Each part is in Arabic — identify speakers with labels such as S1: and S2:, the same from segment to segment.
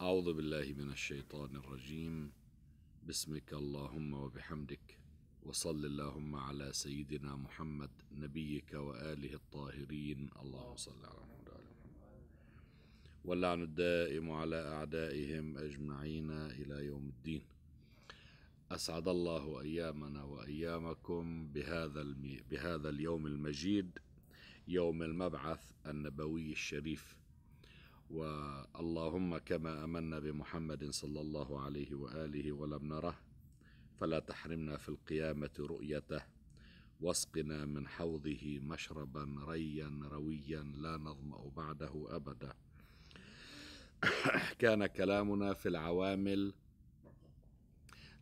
S1: أعوذ بالله من الشيطان الرجيم بسمك اللهم وبحمدك وصل اللهم على سيدنا محمد نبيك وآله الطاهرين اللهم صل على محمد وآله محمد واللعن الدائم على أعدائهم أجمعين إلى يوم الدين أسعد الله أيامنا وأيامكم بهذا بهذا اليوم المجيد يوم المبعث النبوي الشريف واللهم كما امنا بمحمد صلى الله عليه واله ولم نره فلا تحرمنا في القيامه رؤيته واسقنا من حوضه مشربا ريا رويا لا نظما بعده ابدا كان كلامنا في العوامل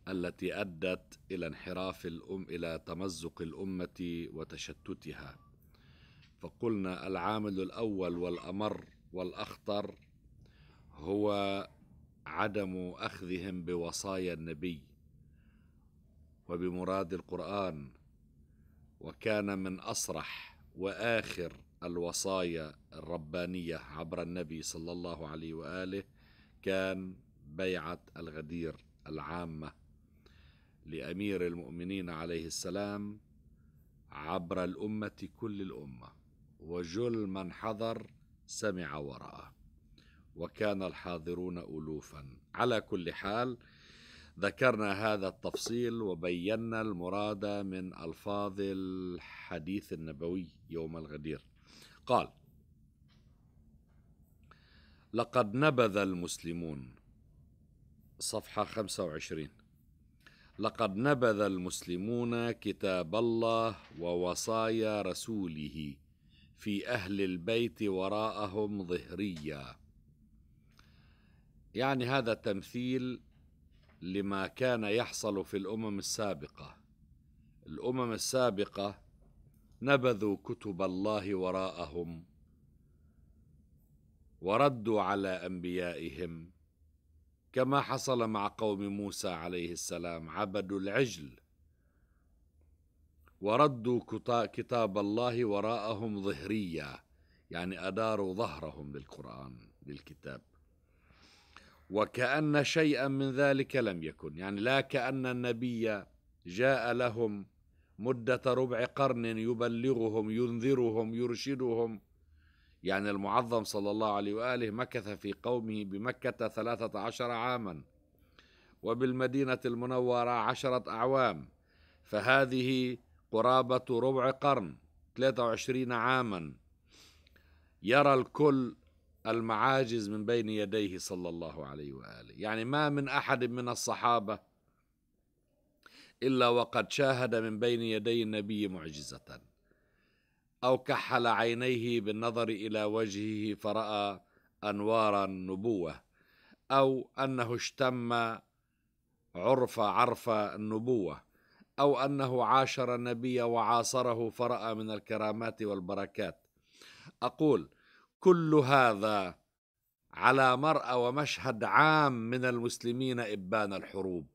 S1: التي ادت الى انحراف الام الى تمزق الامه وتشتتها فقلنا العامل الاول والامر والاخطر هو عدم اخذهم بوصايا النبي وبمراد القران وكان من اصرح واخر الوصايا الربانيه عبر النبي صلى الله عليه واله كان بيعه الغدير العامه لامير المؤمنين عليه السلام عبر الامه كل الامه وجل من حضر سمع وراءه وكان الحاضرون ألوفا على كل حال ذكرنا هذا التفصيل وبينا المراد من ألفاظ الحديث النبوي يوم الغدير قال لقد نبذ المسلمون صفحة 25 لقد نبذ المسلمون كتاب الله ووصايا رسوله في أهل البيت وراءهم ظهريا يعني هذا تمثيل لما كان يحصل في الأمم السابقة الأمم السابقة نبذوا كتب الله وراءهم وردوا على أنبيائهم كما حصل مع قوم موسى عليه السلام عبدوا العجل وردوا كتاب الله وراءهم ظهريا يعني أداروا ظهرهم للقران للكتاب وكأن شيئا من ذلك لم يكن يعني لا كأن النبي جاء لهم مدة ربع قرن يبلغهم ينذرهم يرشدهم يعني المعظم صلى الله عليه وآله مكث في قومه بمكة ثلاثة عشر عاما وبالمدينة المنورة عشرة أعوام فهذه قرابة ربع قرن 23 عاما يرى الكل المعاجز من بين يديه صلى الله عليه واله، يعني ما من احد من الصحابه الا وقد شاهد من بين يدي النبي معجزه او كحل عينيه بالنظر الى وجهه فراى انوار النبوه او انه اشتم عرف عرف النبوه أو أنه عاشر النبي وعاصره فرأى من الكرامات والبركات أقول كل هذا على مرأى ومشهد عام من المسلمين إبان الحروب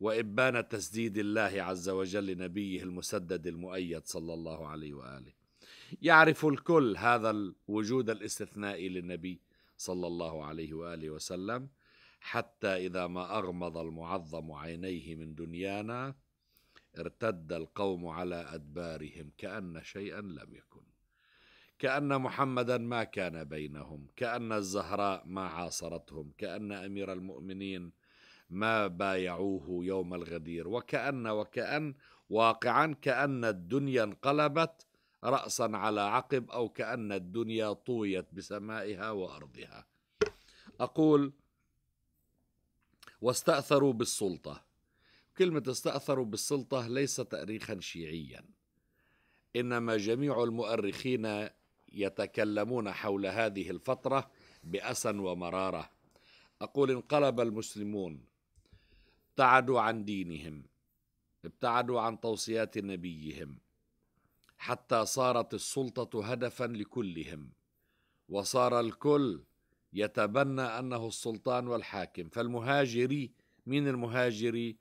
S1: وإبان تسديد الله عز وجل لنبيه المسدد المؤيد صلى الله عليه وآله يعرف الكل هذا الوجود الاستثنائي للنبي صلى الله عليه وآله وسلم حتى إذا ما أغمض المعظم عينيه من دنيانا ارتد القوم على أدبارهم كأن شيئا لم يكن كأن محمدا ما كان بينهم كأن الزهراء ما عاصرتهم كأن أمير المؤمنين ما بايعوه يوم الغدير وكأن وكأن واقعا كأن الدنيا انقلبت رأسا على عقب أو كأن الدنيا طويت بسمائها وأرضها أقول واستأثروا بالسلطة كلمة استأثروا بالسلطة ليس تأريخا شيعيا إنما جميع المؤرخين يتكلمون حول هذه الفترة بأسا ومرارة أقول انقلب المسلمون ابتعدوا عن دينهم ابتعدوا عن توصيات نبيهم حتى صارت السلطة هدفا لكلهم وصار الكل يتبنى أنه السلطان والحاكم فالمهاجري من المهاجري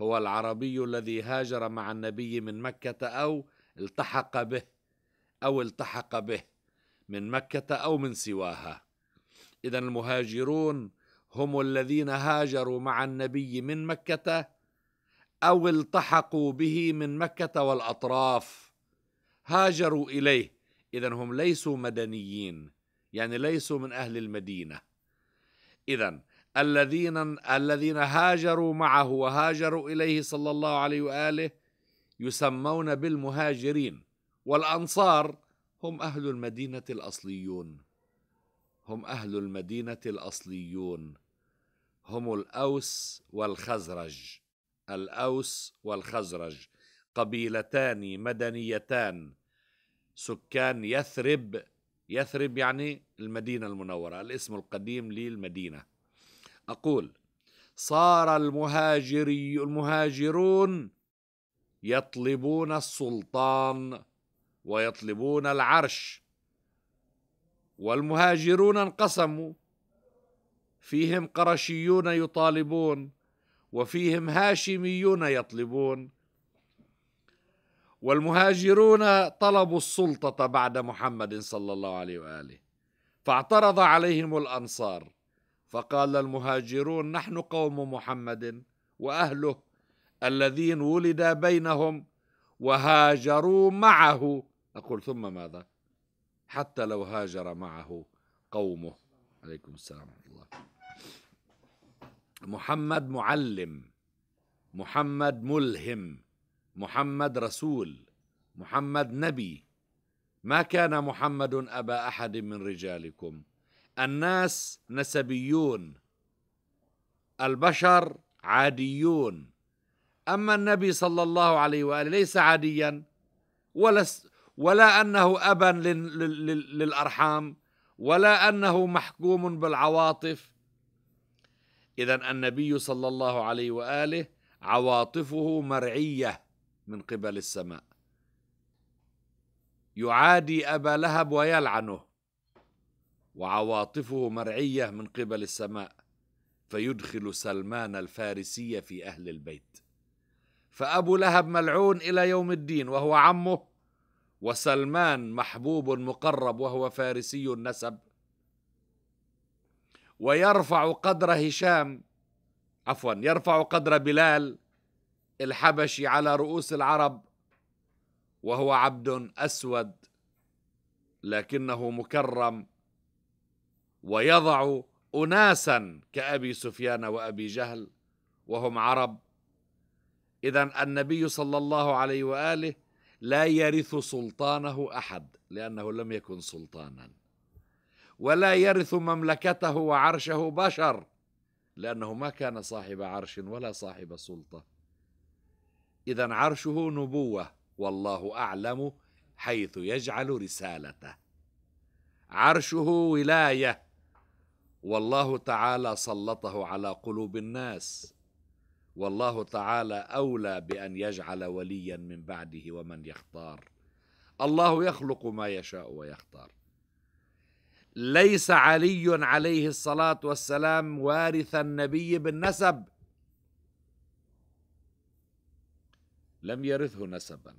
S1: هو العربي الذي هاجر مع النبي من مكة أو التحق به أو التحق به من مكة أو من سواها إذا المهاجرون هم الذين هاجروا مع النبي من مكة أو التحقوا به من مكة والأطراف هاجروا إليه إذا هم ليسوا مدنيين يعني ليسوا من أهل المدينة إذا الذين الذين هاجروا معه وهاجروا إليه صلى الله عليه وآله يسمون بالمهاجرين والأنصار هم أهل المدينة الأصليون هم أهل المدينة الأصليون هم الأوس والخزرج الأوس والخزرج قبيلتان مدنيتان سكان يثرب يثرب يعني المدينة المنورة الاسم القديم للمدينة أقول صار المهاجري المهاجرون يطلبون السلطان ويطلبون العرش والمهاجرون انقسموا فيهم قرشيون يطالبون وفيهم هاشميون يطلبون والمهاجرون طلبوا السلطة بعد محمد صلى الله عليه وآله فاعترض عليهم الأنصار فقال المهاجرون نحن قوم محمد وأهله الذين ولد بينهم وهاجروا معه أقول ثم ماذا حتى لو هاجر معه قومه عليكم السلام ورحمة الله محمد معلم محمد ملهم محمد رسول محمد نبي ما كان محمد ابا احد من رجالكم الناس نسبيون البشر عاديون اما النبي صلى الله عليه واله ليس عاديا ولا ولا انه ابا للارحام ولا انه محكوم بالعواطف اذا النبي صلى الله عليه واله عواطفه مرعيه من قبل السماء يعادي أبا لهب ويلعنه وعواطفه مرعية من قبل السماء فيدخل سلمان الفارسي في أهل البيت فأبو لهب ملعون إلى يوم الدين وهو عمه وسلمان محبوب مقرب وهو فارسي النسب ويرفع قدر هشام عفوا يرفع قدر بلال الحبشي على رؤوس العرب وهو عبد اسود لكنه مكرم ويضع اناسا كابي سفيان وابي جهل وهم عرب اذا النبي صلى الله عليه واله لا يرث سلطانه احد لانه لم يكن سلطانا ولا يرث مملكته وعرشه بشر لانه ما كان صاحب عرش ولا صاحب سلطه اذا عرشه نبوه والله اعلم حيث يجعل رسالته عرشه ولايه والله تعالى سلطه على قلوب الناس والله تعالى اولى بان يجعل وليا من بعده ومن يختار الله يخلق ما يشاء ويختار ليس علي عليه الصلاه والسلام وارث النبي بالنسب لم يرثه نسبا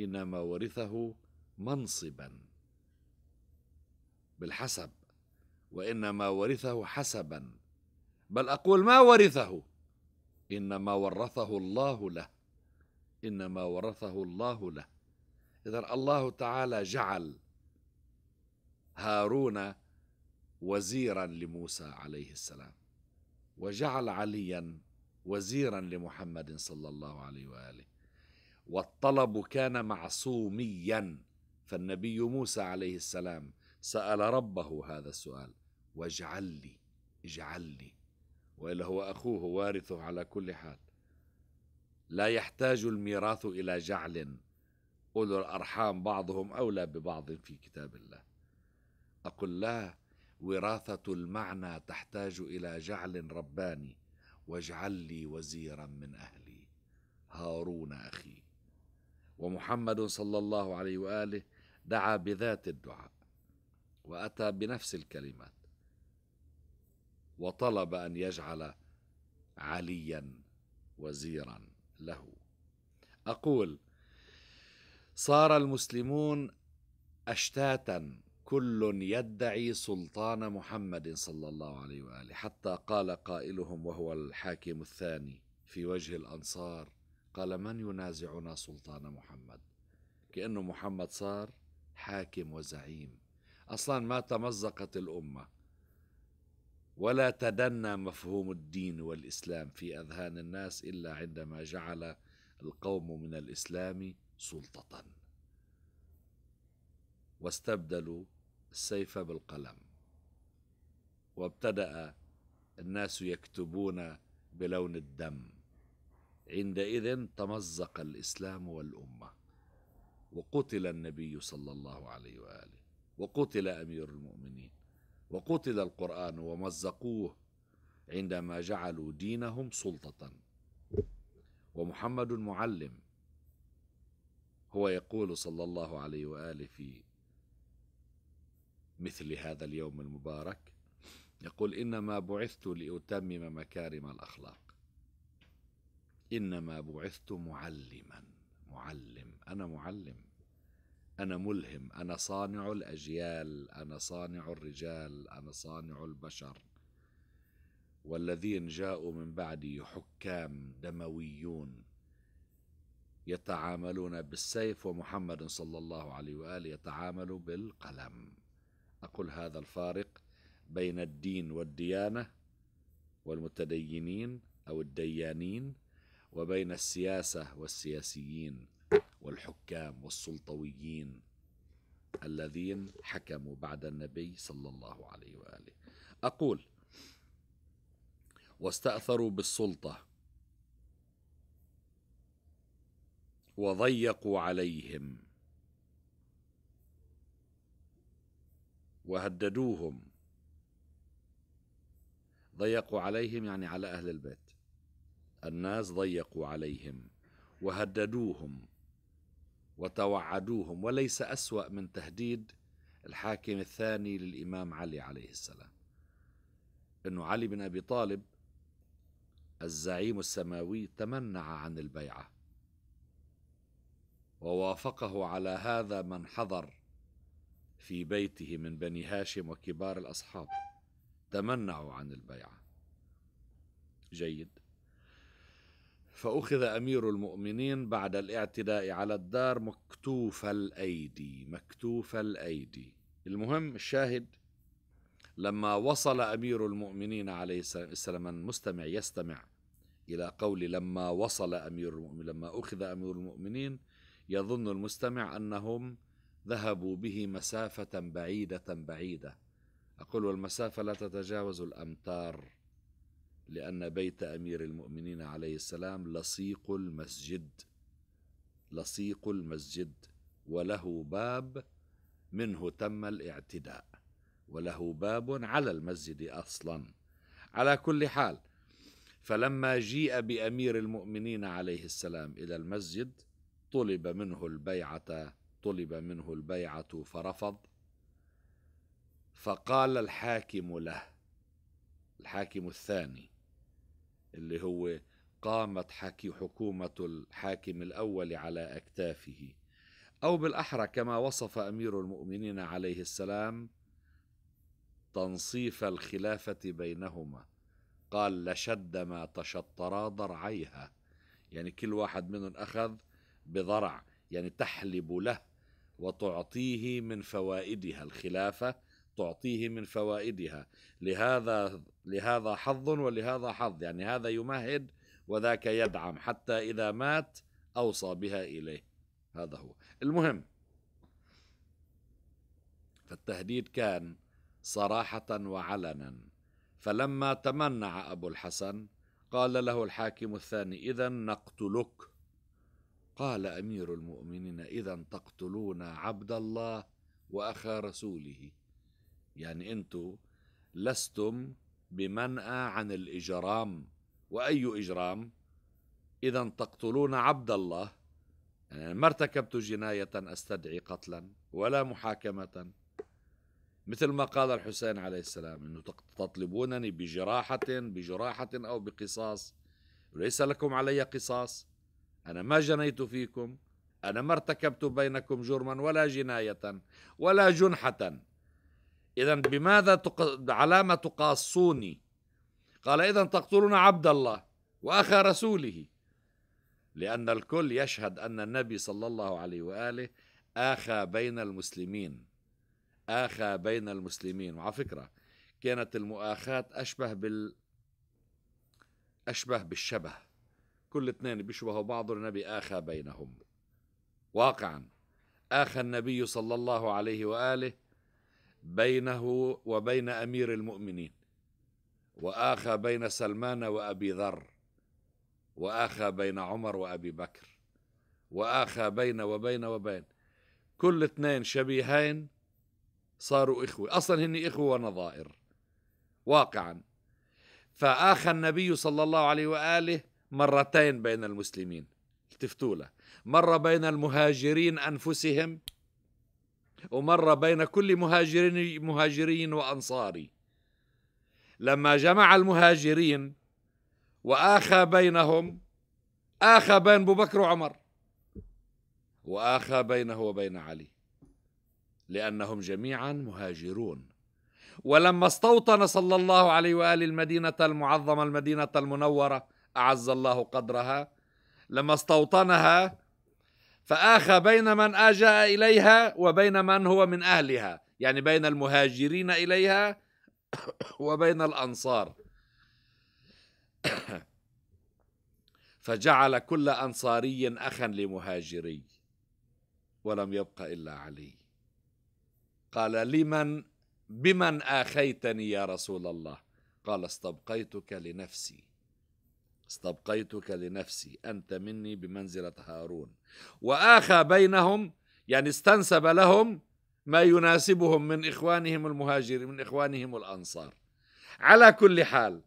S1: انما ورثه منصبا بالحسب وانما ورثه حسبا بل اقول ما ورثه انما ورثه الله له انما ورثه الله له اذا الله تعالى جعل هارون وزيرا لموسى عليه السلام وجعل عليا وزيرا لمحمد صلى الله عليه واله والطلب كان معصوميا فالنبي موسى عليه السلام سأل ربه هذا السؤال واجعل لي اجعل لي وإلا هو أخوه وارثه على كل حال لا يحتاج الميراث إلى جعل أولو الأرحام بعضهم أولى ببعض في كتاب الله أقول لا وراثة المعنى تحتاج إلى جعل رباني واجعل لي وزيرا من أهلي هارون أخي ومحمد صلى الله عليه واله دعا بذات الدعاء واتى بنفس الكلمات وطلب ان يجعل عليا وزيرا له اقول صار المسلمون اشتاتا كل يدعي سلطان محمد صلى الله عليه واله حتى قال قائلهم وهو الحاكم الثاني في وجه الانصار قال من ينازعنا سلطان محمد كأنه محمد صار حاكم وزعيم أصلا ما تمزقت الأمة ولا تدنى مفهوم الدين والإسلام في أذهان الناس إلا عندما جعل القوم من الإسلام سلطة واستبدلوا السيف بالقلم وابتدأ الناس يكتبون بلون الدم عندئذ تمزق الإسلام والأمة وقتل النبي صلى الله عليه وآله وقتل أمير المؤمنين وقتل القرآن ومزقوه عندما جعلوا دينهم سلطة ومحمد معلم هو يقول صلى الله عليه وآله في مثل هذا اليوم المبارك يقول إنما بعثت لأتمم مكارم الأخلاق انما بعثت معلما معلم انا معلم انا ملهم انا صانع الاجيال انا صانع الرجال انا صانع البشر والذين جاءوا من بعدي حكام دمويون يتعاملون بالسيف ومحمد صلى الله عليه واله يتعامل بالقلم اقول هذا الفارق بين الدين والديانه والمتدينين او الديانين وبين السياسة والسياسيين والحكام والسلطويين الذين حكموا بعد النبي صلى الله عليه واله اقول واستاثروا بالسلطه وضيقوا عليهم وهددوهم ضيقوا عليهم يعني على اهل البيت الناس ضيقوا عليهم وهددوهم وتوعدوهم وليس أسوأ من تهديد الحاكم الثاني للإمام علي عليه السلام أنه علي بن أبي طالب الزعيم السماوي تمنع عن البيعة ووافقه على هذا من حضر في بيته من بني هاشم وكبار الأصحاب تمنعوا عن البيعة جيد فأخذ أمير المؤمنين بعد الاعتداء على الدار مكتوف الأيدي مكتوف الأيدي المهم الشاهد لما وصل أمير المؤمنين عليه السلام المستمع يستمع إلى قول لما وصل أمير المؤمنين لما أخذ أمير المؤمنين يظن المستمع أنهم ذهبوا به مسافة بعيدة بعيدة أقول والمسافة لا تتجاوز الأمتار لأن بيت أمير المؤمنين عليه السلام لصيق المسجد لصيق المسجد وله باب منه تم الاعتداء وله باب على المسجد أصلا على كل حال فلما جيء بأمير المؤمنين عليه السلام إلى المسجد طلب منه البيعة طلب منه البيعة فرفض فقال الحاكم له الحاكم الثاني اللي هو قامت حكي حكومة الحاكم الأول على أكتافه أو بالأحرى كما وصف أمير المؤمنين عليه السلام تنصيف الخلافة بينهما قال لشد ما تشطرا ضرعيها يعني كل واحد منهم أخذ بضرع يعني تحلب له وتعطيه من فوائدها الخلافة تعطيه من فوائدها لهذا لهذا حظ ولهذا حظ يعني هذا يمهد وذاك يدعم حتى إذا مات أوصى بها إليه هذا هو المهم فالتهديد كان صراحة وعلنا فلما تمنع أبو الحسن قال له الحاكم الثاني إذا نقتلك قال أمير المؤمنين إذا تقتلون عبد الله وأخا رسوله يعني انتم لستم بمنأى عن الإجرام وأي إجرام إذا تقتلون عبد الله يعني ما ارتكبت جناية أستدعي قتلا ولا محاكمة مثل ما قال الحسين عليه السلام أنه تطلبونني بجراحة بجراحة أو بقصاص وليس لكم علي قصاص أنا ما جنيت فيكم أنا ما ارتكبت بينكم جرما ولا جناية ولا جنحة إذا بماذا تق... على ما تقاصوني قال إذا تقتلون عبد الله وأخا رسوله لأن الكل يشهد أن النبي صلى الله عليه وآله آخى بين المسلمين آخى بين المسلمين وعلى فكرة كانت المؤاخاة أشبه بال أشبه بالشبه كل اثنين بيشبهوا بعض النبي آخى بينهم واقعا آخى النبي صلى الله عليه وآله بينه وبين امير المؤمنين واخى بين سلمان وابي ذر واخى بين عمر وابي بكر واخى بين وبين وبين كل اثنين شبيهين صاروا اخوه اصلا هن اخوه ونظائر واقعا فاخى النبي صلى الله عليه واله مرتين بين المسلمين التفتوا له مره بين المهاجرين انفسهم ومر بين كل مهاجرين مهاجرين وأنصاري لما جمع المهاجرين وآخى بينهم آخى بين أبو بكر وعمر وآخى بينه وبين علي لأنهم جميعا مهاجرون ولما استوطن صلى الله عليه وآله المدينة المعظمة المدينة المنورة أعز الله قدرها لما استوطنها فآخى بين من أجاء إليها وبين من هو من أهلها يعني بين المهاجرين إليها وبين الأنصار فجعل كل أنصاري أخا لمهاجري ولم يبق إلا علي قال لمن بمن آخيتني يا رسول الله قال استبقيتك لنفسي استبقيتك لنفسي أنت مني بمنزلة هارون وآخى بينهم يعني استنسب لهم ما يناسبهم من إخوانهم المهاجرين من إخوانهم الأنصار على كل حال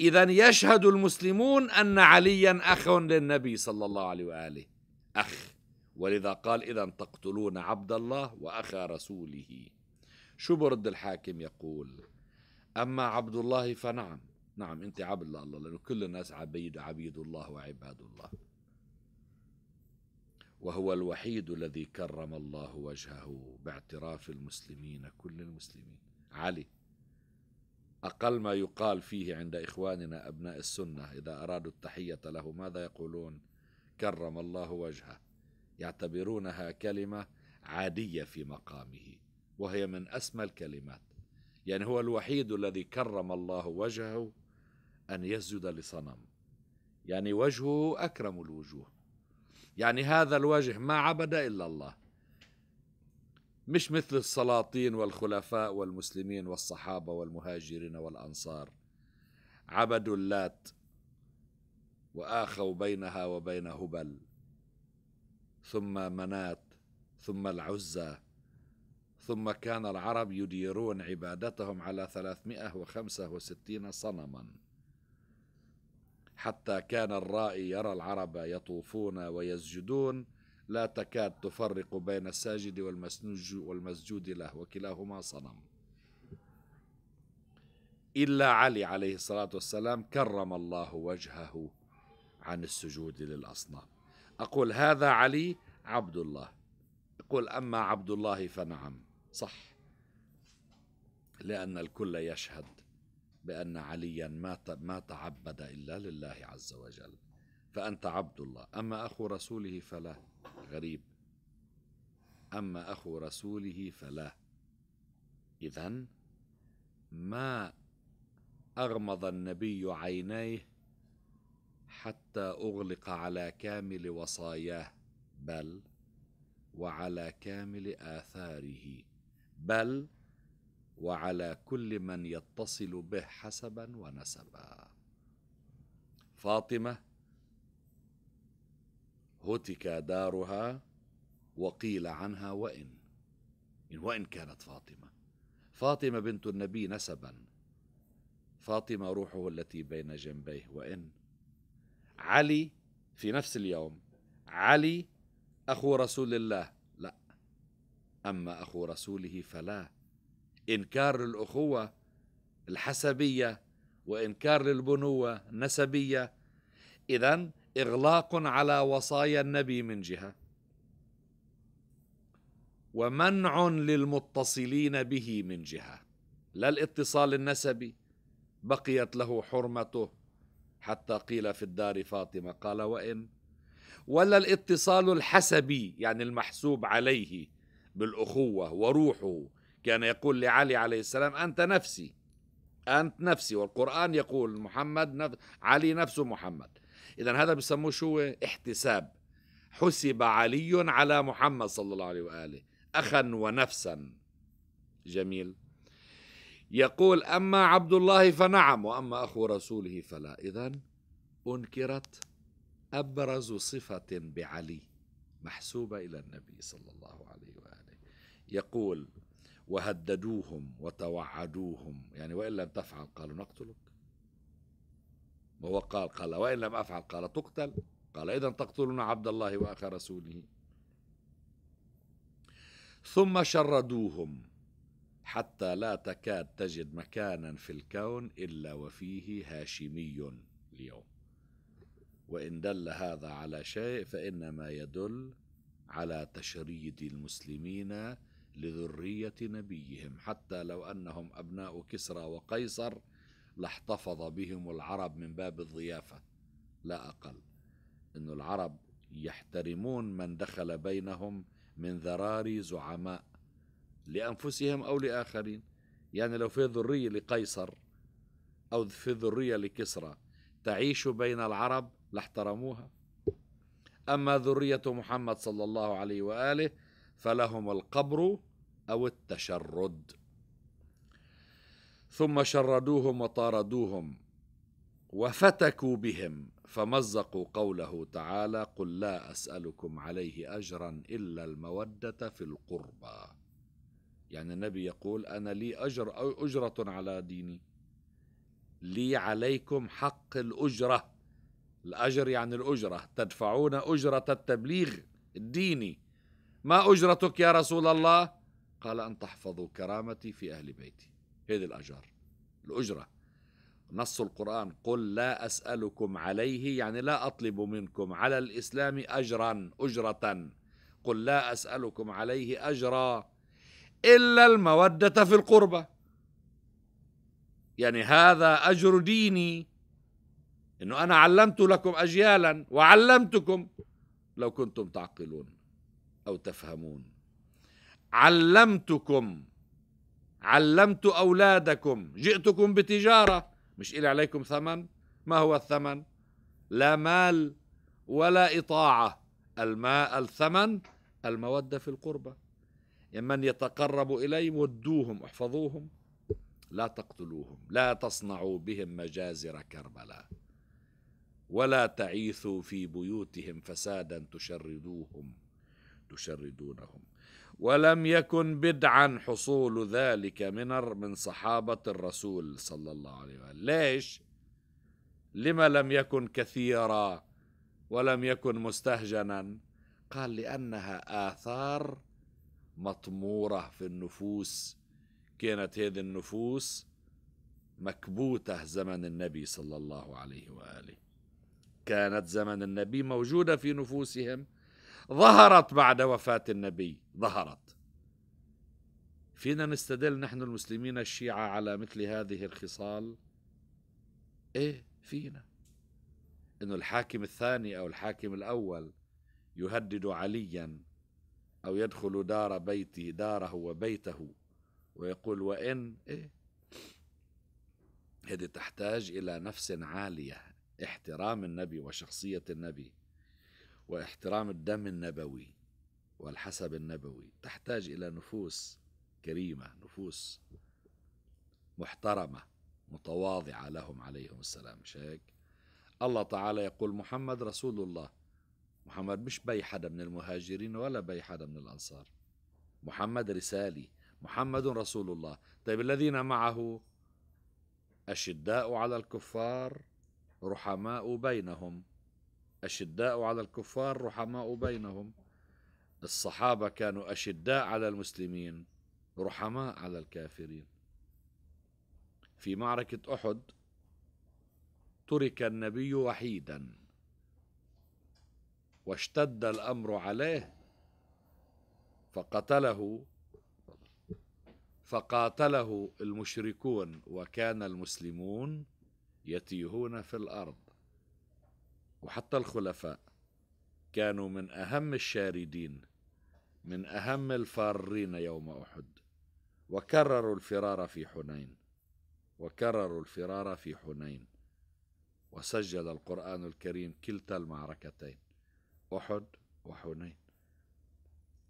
S1: إذا يشهد المسلمون أن عليا أخ للنبي صلى الله عليه وآله أخ ولذا قال إذا تقتلون عبد الله وأخا رسوله شو برد الحاكم يقول أما عبد الله فنعم نعم أنت عبد لله لأنه كل الناس عبيد عبيد الله وعباد الله وهو الوحيد الذي كرم الله وجهه باعتراف المسلمين كل المسلمين علي أقل ما يقال فيه عند إخواننا أبناء السنة إذا أرادوا التحية له ماذا يقولون كرم الله وجهه يعتبرونها كلمة عادية في مقامه وهي من أسمى الكلمات يعني هو الوحيد الذي كرم الله وجهه أن يسجد لصنم يعني وجهه أكرم الوجوه يعني هذا الوجه ما عبد إلا الله مش مثل السلاطين والخلفاء والمسلمين والصحابة والمهاجرين والأنصار عبدوا اللات وآخوا بينها وبين هبل ثم منات ثم العزى ثم كان العرب يديرون عبادتهم على 365 صنما حتى كان الرائي يرى العرب يطوفون ويسجدون لا تكاد تفرق بين الساجد والمسجود له وكلاهما صنم إلا علي عليه الصلاة والسلام كرم الله وجهه عن السجود للأصنام أقول هذا علي عبد الله يقول أما عبد الله فنعم صح لأن الكل يشهد بأن عليا ما ما تعبد إلا لله عز وجل فأنت عبد الله أما أخو رسوله فلا غريب أما أخو رسوله فلا إذا ما أغمض النبي عينيه حتى أغلق على كامل وصاياه بل وعلى كامل آثاره بل وعلى كل من يتصل به حسبا ونسبا فاطمه هتك دارها وقيل عنها وان ان وان كانت فاطمه فاطمه بنت النبي نسبا فاطمه روحه التي بين جنبيه وان علي في نفس اليوم علي اخو رسول الله لا اما اخو رسوله فلا إنكار للأخوة الحسبية وإنكار للبنوة النسبية إذا إغلاق على وصايا النبي من جهة ومنع للمتصلين به من جهة لا الاتصال النسبي بقيت له حرمته حتى قيل في الدار فاطمة قال وإن ولا الاتصال الحسبي يعني المحسوب عليه بالأخوة وروحه كان يقول لعلي عليه السلام أنت نفسي أنت نفسي والقرآن يقول محمد نف... علي نفس محمد إذا هذا بسموه شو احتساب حسب علي على محمد صلى الله عليه وآله أخا ونفسا جميل يقول أما عبد الله فنعم وأما أخو رسوله فلا إذا أنكرت أبرز صفة بعلي محسوبة إلى النبي صلى الله عليه وآله يقول وهددوهم وتوعدوهم يعني وإن لم تفعل قالوا نقتلك وهو قال قال وإن لم أفعل قال تقتل قال إذا تقتلون عبد الله وأخ رسوله ثم شردوهم حتى لا تكاد تجد مكانا في الكون إلا وفيه هاشمي اليوم وإن دل هذا على شيء فإنما يدل على تشريد المسلمين لذرية نبيهم حتى لو أنهم أبناء كسرى وقيصر لاحتفظ بهم العرب من باب الضيافة لا أقل أن العرب يحترمون من دخل بينهم من ذراري زعماء لأنفسهم أو لآخرين يعني لو في ذرية لقيصر أو في ذرية لكسرى تعيش بين العرب لاحترموها أما ذرية محمد صلى الله عليه وآله فلهم القبر أو التشرد ثم شردوهم وطاردوهم وفتكوا بهم فمزقوا قوله تعالى قل لا أسألكم عليه أجرا إلا المودة في القربى يعني النبي يقول أنا لي أجر أو أجرة على ديني لي عليكم حق الأجرة الأجر يعني الأجرة تدفعون أجرة التبليغ الديني ما أجرتك يا رسول الله قال أن تحفظوا كرامتي في أهل بيتي هذه الأجر الأجرة نص القرآن قل لا أسألكم عليه يعني لا أطلب منكم على الإسلام أجرا أجرة قل لا أسألكم عليه أجرا إلا المودة في القربة يعني هذا أجر ديني إنه أنا علمت لكم أجيالا وعلمتكم لو كنتم تعقلون أو تفهمون علمتكم علمت أولادكم جئتكم بتجارة مش إلي عليكم ثمن ما هو الثمن لا مال ولا إطاعة الماء الثمن المودة في القربة من يتقرب إلي ودوهم احفظوهم لا تقتلوهم لا تصنعوا بهم مجازر كربلاء ولا تعيثوا في بيوتهم فسادا تشردوهم تشردونهم ولم يكن بدعا حصول ذلك من من صحابة الرسول صلى الله عليه وسلم ليش؟ لما لم يكن كثيرا ولم يكن مستهجنا قال لأنها آثار مطمورة في النفوس كانت هذه النفوس مكبوتة زمن النبي صلى الله عليه وآله كانت زمن النبي موجودة في نفوسهم ظهرت بعد وفاة النبي ظهرت فينا نستدل نحن المسلمين الشيعة على مثل هذه الخصال ايه فينا انه الحاكم الثاني او الحاكم الاول يهدد عليا او يدخل دار بيتي داره وبيته ويقول وان ايه هذه تحتاج الى نفس عاليه احترام النبي وشخصيه النبي واحترام الدم النبوي والحسب النبوي تحتاج الى نفوس كريمه نفوس محترمه متواضعه لهم عليهم السلام مش هيك الله تعالى يقول محمد رسول الله محمد مش بي حدا من المهاجرين ولا بي حدا من الانصار محمد رسالي محمد رسول الله طيب الذين معه أشداء على الكفار رحماء بينهم أشداء على الكفار رحماء بينهم الصحابة كانوا أشداء على المسلمين رحماء على الكافرين في معركة أحد ترك النبي وحيدا واشتد الأمر عليه فقتله فقاتله المشركون وكان المسلمون يتيهون في الأرض وحتى الخلفاء كانوا من أهم الشاردين من أهم الفارين يوم أحد وكرروا الفرار في حنين وكرروا الفرار في حنين وسجل القرآن الكريم كلتا المعركتين أحد وحنين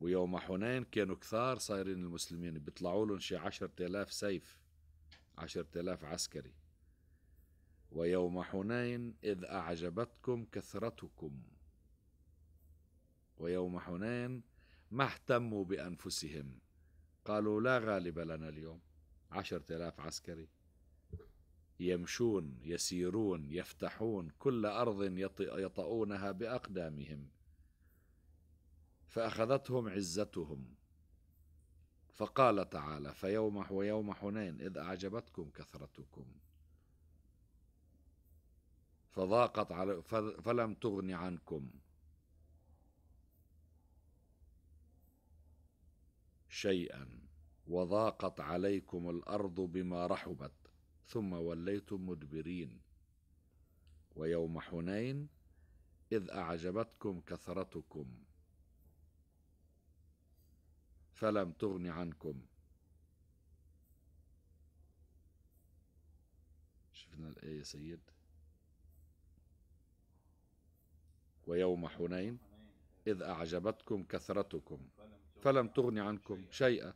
S1: ويوم حنين كانوا كثار صايرين المسلمين بيطلعوا لهم شي عشرة آلاف سيف عشرة آلاف عسكري ويوم حنين إذ أعجبتكم كثرتكم ويوم حنين ما اهتموا بأنفسهم قالوا لا غالب لنا اليوم عشرة آلاف عسكري يمشون يسيرون يفتحون كل أرض يطؤونها بأقدامهم فأخذتهم عزتهم فقال تعالى فيوم ويوم حنين إذ أعجبتكم كثرتكم فضاقت على فلم تغن عنكم شيئا وضاقت عليكم الارض بما رحبت ثم وليتم مدبرين ويوم حنين اذ اعجبتكم كثرتكم فلم تغن عنكم شفنا الايه يا سيد ويوم حنين إذ أعجبتكم كثرتكم فلم تغن عنكم شيئا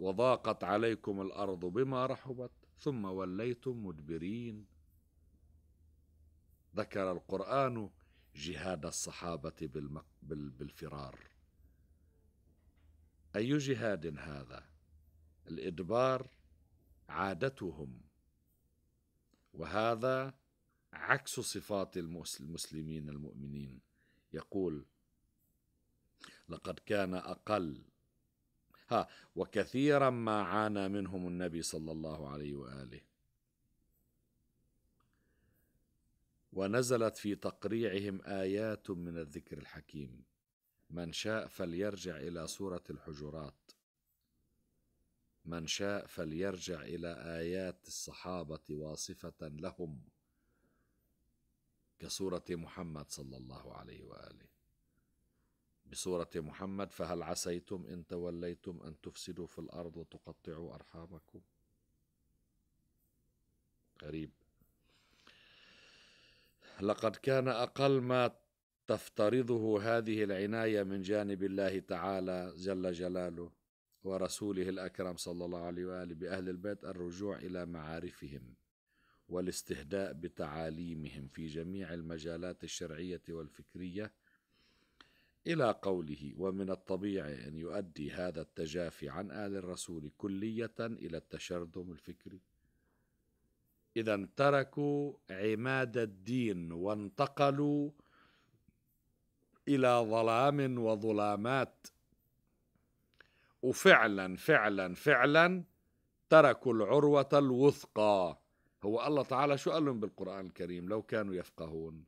S1: وضاقت عليكم الأرض بما رحبت ثم وليتم مدبرين ذكر القرآن جهاد الصحابة بالفرار أي جهاد هذا الإدبار عادتهم وهذا عكس صفات المسلمين المؤمنين يقول لقد كان أقل ها وكثيرا ما عانى منهم النبي صلى الله عليه وآله ونزلت في تقريعهم آيات من الذكر الحكيم من شاء فليرجع إلى سورة الحجرات من شاء فليرجع إلى آيات الصحابة واصفة لهم كصورة محمد صلى الله عليه وآله بصورة محمد فهل عسيتم إن توليتم أن تفسدوا في الأرض وتقطعوا أرحامكم غريب لقد كان أقل ما تفترضه هذه العناية من جانب الله تعالى جل جلاله ورسوله الأكرم صلى الله عليه وآله بأهل البيت الرجوع إلى معارفهم والاستهداء بتعاليمهم في جميع المجالات الشرعيه والفكريه الى قوله ومن الطبيعي ان يؤدي هذا التجافي عن ال الرسول كليه الى التشرذم الفكري اذا تركوا عماد الدين وانتقلوا الى ظلام وظلامات وفعلا فعلا فعلا تركوا العروه الوثقى هو الله تعالى شو قال لهم بالقرآن الكريم لو كانوا يفقهون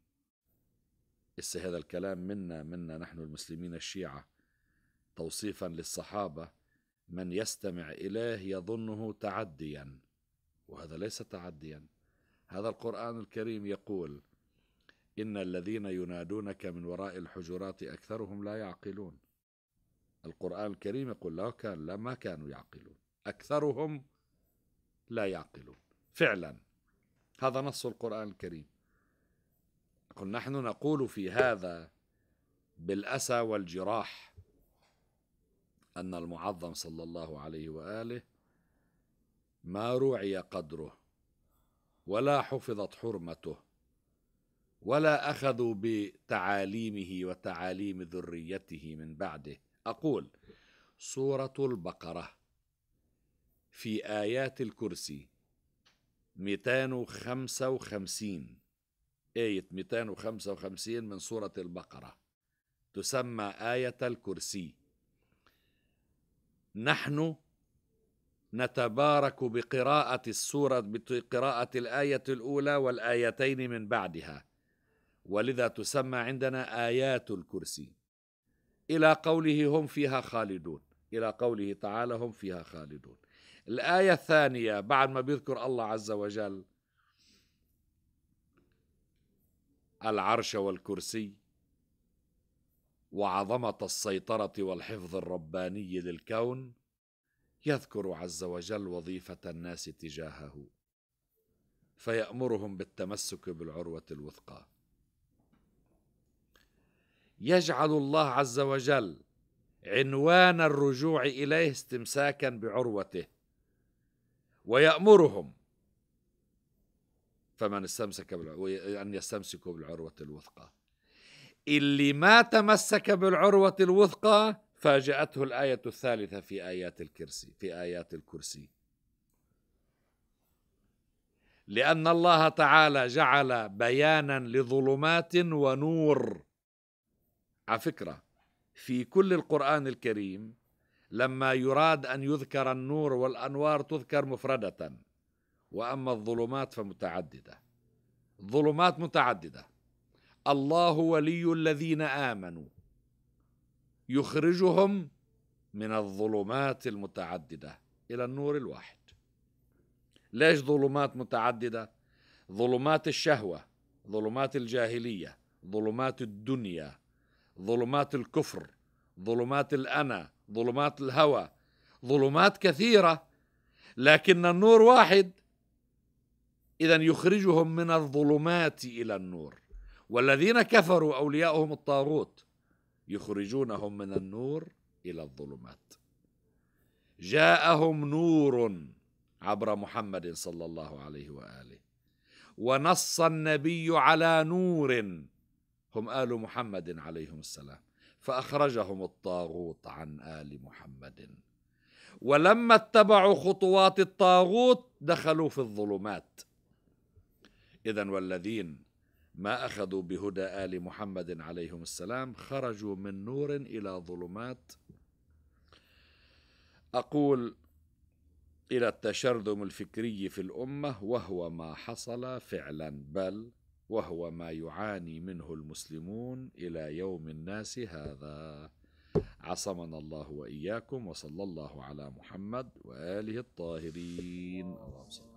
S1: إسا هذا الكلام منا منا نحن المسلمين الشيعة توصيفا للصحابة من يستمع إليه يظنه تعديا وهذا ليس تعديا هذا القرآن الكريم يقول إن الذين ينادونك من وراء الحجرات أكثرهم لا يعقلون القرآن الكريم يقول لو كان ما كانوا يعقلون أكثرهم لا يعقلون فعلا هذا نص القرآن الكريم قل نحن نقول في هذا بالأسى والجراح أن المعظم صلى الله عليه وآله ما روعي قدره ولا حفظت حرمته ولا أخذوا بتعاليمه وتعاليم ذريته من بعده أقول سورة البقرة في آيات الكرسي 255 آية 255 من سورة البقرة تسمى آية الكرسي نحن نتبارك بقراءة السورة بقراءة الآية الأولى والآيتين من بعدها ولذا تسمى عندنا آيات الكرسي إلى قوله هم فيها خالدون إلى قوله تعالى هم فيها خالدون الآية الثانية بعد ما بيذكر الله عز وجل العرش والكرسي وعظمة السيطرة والحفظ الرباني للكون يذكر عز وجل وظيفة الناس تجاهه فيأمرهم بالتمسك بالعروة الوثقى يجعل الله عز وجل عنوان الرجوع إليه استمساكا بعروته ويأمرهم فمن استمسك بالعروة أن يستمسكوا بالعروة الوثقى اللي ما تمسك بالعروة الوثقى فاجأته الآية الثالثة في آيات الكرسي في آيات الكرسي لأن الله تعالى جعل بيانا لظلمات ونور على فكرة في كل القرآن الكريم لما يراد ان يذكر النور والانوار تذكر مفرده واما الظلمات فمتعدده ظلمات متعدده الله ولي الذين امنوا يخرجهم من الظلمات المتعدده الى النور الواحد ليش ظلمات متعدده ظلمات الشهوه ظلمات الجاهليه ظلمات الدنيا ظلمات الكفر ظلمات الانا ظلمات الهوى ظلمات كثيره لكن النور واحد اذا يخرجهم من الظلمات الى النور والذين كفروا اولياؤهم الطاغوت يخرجونهم من النور الى الظلمات جاءهم نور عبر محمد صلى الله عليه واله ونص النبي على نور هم ال محمد عليهم السلام فأخرجهم الطاغوت عن آل محمد ولما اتبعوا خطوات الطاغوت دخلوا في الظلمات إذا والذين ما أخذوا بهدى آل محمد عليهم السلام خرجوا من نور إلى ظلمات أقول إلى التشرذم الفكري في الأمة وهو ما حصل فعلا بل وهو ما يعاني منه المسلمون الى يوم الناس هذا عصمنا الله واياكم وصلى الله على محمد واله الطاهرين اللهم صل